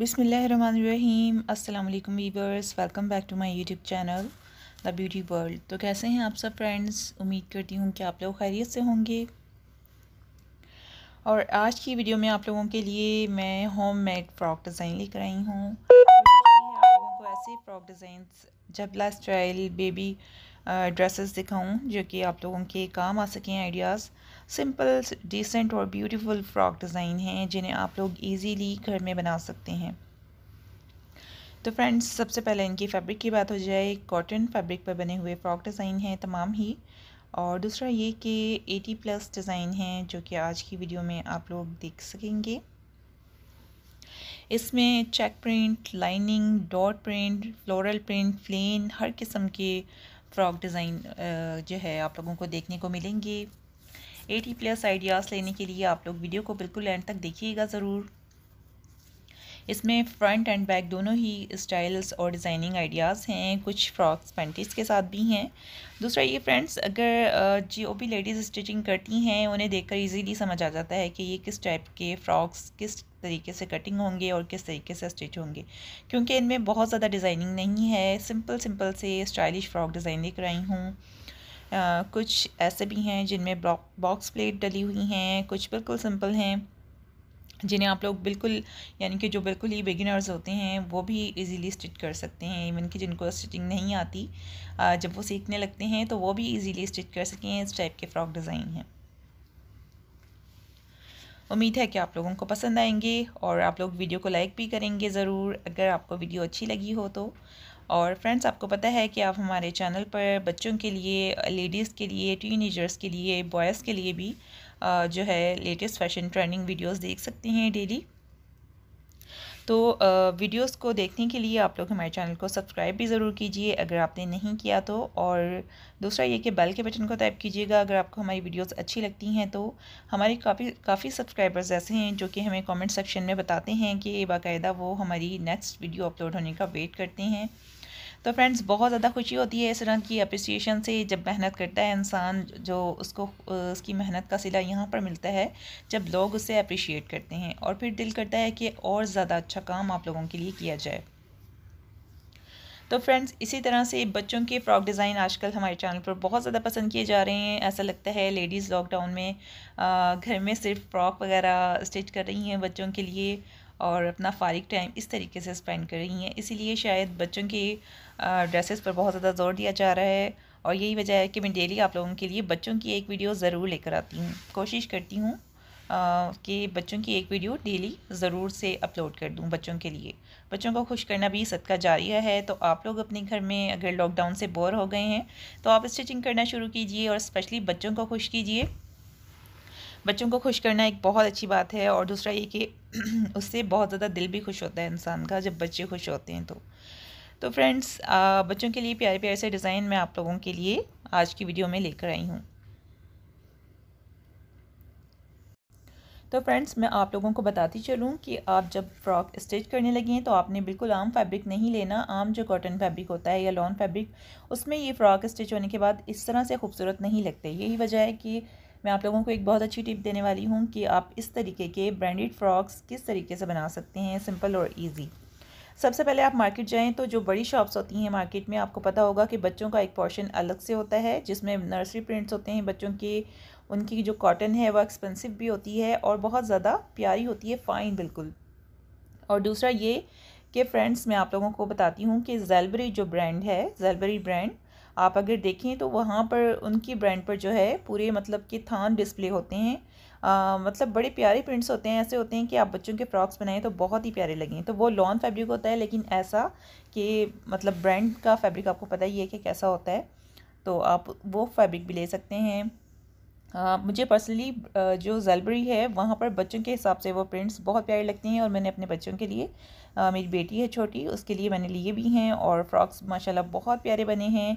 बिसमीम अल्लाम viewers welcome back to my YouTube channel the beauty world तो कैसे हैं आप सब फ्रेंड्स उम्मीद करती हूँ कि आप लोग खैरियत से होंगे और आज की वीडियो में आप लोगों के लिए मैं होम मेड फ्रॉक डिज़ाइन लेकर आई हूँ आप लोगों को ऐसे फ्रॉक डिज़ाइन जबला स्टाइल बेबी ड्रेसेस दिखाऊँ जो कि आप लोगों के काम आ सकें आइडियाज़ सिंपल डिसेंट और ब्यूटीफुल फ्रॉक डिज़ाइन हैं जिन्हें आप लोग इजीली घर में बना सकते हैं तो फ्रेंड्स सबसे पहले इनकी फैब्रिक की बात हो जाए कॉटन फैब्रिक पर बने हुए फ्रॉक डिज़ाइन हैं तमाम ही और दूसरा ये कि 80 प्लस डिज़ाइन हैं जो कि आज की वीडियो में आप लोग देख सकेंगे इसमें check print lining dot print floral print plain हर किस्म के फ्रॉक डिज़ाइन जो है आप लोगों को देखने को मिलेंगे एटी प्लस आइडियाज़ लेने के लिए आप लोग वीडियो को बिल्कुल एंड तक देखिएगा ज़रूर इसमें फ्रंट एंड बैक दोनों ही स्टाइल्स और डिज़ाइनिंग आइडियाज़ हैं कुछ फ्रॉक्स पेंटिस के साथ भी हैं दूसरा ये फ्रेंड्स अगर जो भी लेडीज़ स्टिचिंग करती हैं उन्हें देखकर इजीली समझ आ जाता है कि ये किस टाइप के फ्रॉक्स किस तरीके से कटिंग होंगे और किस तरीके से स्टिच होंगे क्योंकि इनमें बहुत ज़्यादा डिज़ाइनिंग नहीं है सिंपल सिंपल से स्टाइलिश फ्रॉक डिज़ाइन लेकर आई हूँ कुछ ऐसे भी हैं जिनमें बॉक्स प्लेट डली हुई हैं कुछ बिल्कुल सिंपल हैं जिन्हें आप लोग बिल्कुल यानी कि जो बिल्कुल ही बिगिनर्स होते हैं वो भी इजीली स्टिच कर सकते हैं इवन कि जिनको स्टिचिंग नहीं आती जब वो सीखने लगते हैं तो वो भी इजीली स्टिच कर सकें इस टाइप के फ्रॉक डिज़ाइन हैं उम्मीद है कि आप लोगों को पसंद आएंगे और आप लोग वीडियो को लाइक भी करेंगे ज़रूर अगर आपको वीडियो अच्छी लगी हो तो और फ्रेंड्स आपको पता है कि आप हमारे चैनल पर बच्चों के लिए लेडीज़ के लिए टीनेजर्स के लिए बॉयज़ के लिए भी जो है लेटेस्ट फैशन ट्रेंडिंग वीडियोस देख सकते हैं डेली तो वीडियोस को देखने के लिए आप लोग हमारे चैनल को सब्सक्राइब भी ज़रूर कीजिए अगर आपने नहीं किया तो और दूसरा ये कि बेल के बटन को टैप कीजिएगा अगर आपको हमारी वीडियोस अच्छी लगती हैं तो हमारे काफ़ी काफ़ी सब्सक्राइबर्स ऐसे हैं जो कि हमें कमेंट सेक्शन में बताते हैं कि बाकायदा वो हमारी नेक्स्ट वीडियो अपलोड होने का वेट करते हैं तो फ्रेंड्स बहुत ज़्यादा खुशी होती है इस तरह की अप्रिसिएशन से जब मेहनत करता है इंसान जो उसको उसकी मेहनत का सिला यहाँ पर मिलता है जब लोग उसे अप्रिशिएट करते हैं और फिर दिल करता है कि और ज़्यादा अच्छा काम आप लोगों के लिए किया जाए तो फ्रेंड्स इसी तरह से बच्चों के फ़्रॉक डिज़ाइन आजकल हमारे चैनल पर बहुत ज़्यादा पसंद किए जा रहे हैं ऐसा लगता है लेडीज़ लॉकडाउन में घर में सिर्फ फ़्रॉक वगैरह स्टिच कर रही हैं बच्चों के लिए और अपना फारिग टाइम इस तरीके से स्पेंड कर रही हैं इसीलिए शायद बच्चों के ड्रेसेस पर बहुत ज़्यादा जोर दिया जा रहा है और यही वजह है कि मैं डेली आप लोगों के लिए बच्चों की एक वीडियो ज़रूर लेकर आती हूँ कोशिश करती हूँ कि बच्चों की एक वीडियो डेली ज़रूर से अपलोड कर दूँ बच्चों के लिए बच्चों को खुश करना भी सदका जारिया है तो आप लोग अपने घर में अगर लॉकडाउन से बोर हो गए हैं तो आप स्टिचिंग करना शुरू कीजिए और स्पेशली बच्चों को खुश कीजिए बच्चों को खुश करना एक बहुत अच्छी बात है और दूसरा ये कि उससे बहुत ज़्यादा दिल भी खुश होता है इंसान का जब बच्चे खुश होते हैं तो तो फ्रेंड्स बच्चों के लिए प्यारे प्यारे से डिज़ाइन मैं आप लोगों के लिए आज की वीडियो में लेकर आई हूँ तो फ्रेंड्स मैं आप लोगों को बताती चलूँ कि आप जब फ्रॉक स्टिच करने लगी हैं तो आपने बिल्कुल आम फैब्रिक नहीं लेना आम जो कॉटन फैब्रिक होता है या लॉन फैब्रिक उसमें ये फ़्रॉक स्टिच होने के बाद इस तरह से खूबसूरत नहीं लगते यही वजह है कि मैं आप लोगों को एक बहुत अच्छी टिप देने वाली हूँ कि आप इस तरीके के ब्रांडेड फ्रॉक्स किस तरीके से बना सकते हैं सिंपल और ईजी सबसे पहले आप मार्केट जाएं तो जो बड़ी शॉप्स होती हैं मार्केट में आपको पता होगा कि बच्चों का एक पोर्शन अलग से होता है जिसमें नर्सरी प्रिंट्स होते हैं बच्चों के उनकी जो कॉटन है वह एक्सपेंसिव भी होती है और बहुत ज़्यादा प्यारी होती है फ़ाइन बिल्कुल और दूसरा ये कि फ्रेंड्स मैं आप लोगों को बताती हूँ कि जेलबरी जो ब्रांड है जेलबरी ब्रांड आप अगर देखें तो वहाँ पर उनकी ब्रांड पर जो है पूरे मतलब कि थान डिस्प्ले होते हैं आ, मतलब बड़े प्यारे प्रिंट्स होते हैं ऐसे होते हैं कि आप बच्चों के फ्रॉक्स बनाएं तो बहुत ही प्यारे लगें तो वो लॉन फैब्रिक होता है लेकिन ऐसा कि मतलब ब्रांड का फैब्रिक आपको पता ही है कि कैसा होता है तो आप वो फैब्रिक भी ले सकते हैं मुझे पर्सनली जो जेलबरी है वहाँ पर बच्चों के हिसाब से वो प्रिंट्स बहुत प्यारे लगते हैं और मैंने अपने बच्चों के लिए आ, मेरी बेटी है छोटी उसके लिए मैंने लिए भी हैं और फ्रॉक्स माशाल्लाह बहुत प्यारे बने हैं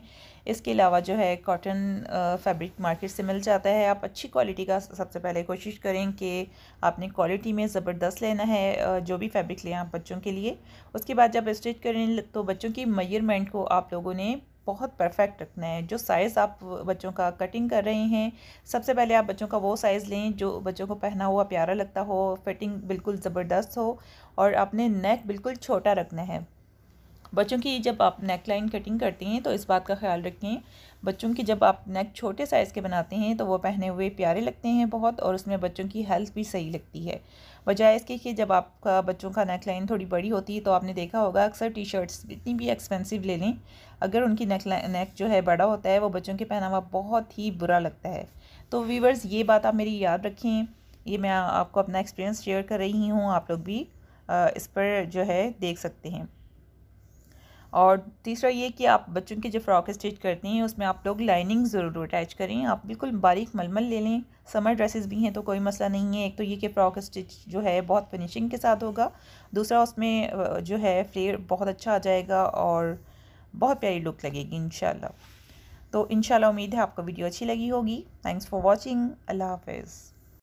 इसके अलावा जो है कॉटन फैब्रिक मार्केट से मिल जाता है आप अच्छी क्वालिटी का सबसे पहले कोशिश करें कि आपने क्वालिटी में ज़बरदस्त लेना है जो भी फैब्रिक लें आप बच्चों के लिए उसके बाद जब स्टिच करें तो बच्चों की मयरमेंट को आप लोगों ने बहुत परफेक्ट रखना है जो साइज़ आप बच्चों का कटिंग कर रहे हैं सबसे पहले आप बच्चों का वो साइज़ लें जो बच्चों को पहना हुआ प्यारा लगता हो फिटिंग बिल्कुल ज़बरदस्त हो और आपने नेक बिल्कुल छोटा रखना है बच्चों की जब आप नेक लाइन कटिंग करते हैं तो इस बात का ख्याल रखें बच्चों की जब आप नेक छोटे साइज़ के बनाते हैं तो वो पहने हुए प्यारे लगते हैं बहुत और उसमें बच्चों की हेल्थ भी सही लगती है बजाय इसके कि जब आपका बच्चों का नेक लाइन थोड़ी बड़ी होती है तो आपने देखा होगा अक्सर टी शर्ट्स इतनी भी एक्सपेंसिव ले लें अगर उनकी नेक नेक जो है बड़ा होता है वो बच्चों के पहनावा बहुत ही बुरा लगता है तो वीवर्स ये बात आप मेरी याद रखें ये मैं आपको अपना एक्सपीरियंस शेयर कर रही हूँ आप लोग भी इस पर जो है देख सकते हैं और तीसरा ये कि आप बच्चों की जो फ्रॉक स्टिच करते हैं उसमें आप लोग लाइनिंग ज़रूर अटैच करें आप बिल्कुल बारीक मलमल ले लें समर ड्रेसेस भी हैं तो कोई मसला नहीं है एक तो ये कि फ्रॉक स्टिच जो है बहुत फिनिशिंग के साथ होगा दूसरा उसमें जो है फ्लेयर बहुत अच्छा आ जाएगा और बहुत प्यारी लुक लगेगी इन तो इन उम्मीद है आपको वीडियो अच्छी लगी होगी थैंक्स फॉर वॉचिंग अल्लाह हाफिज़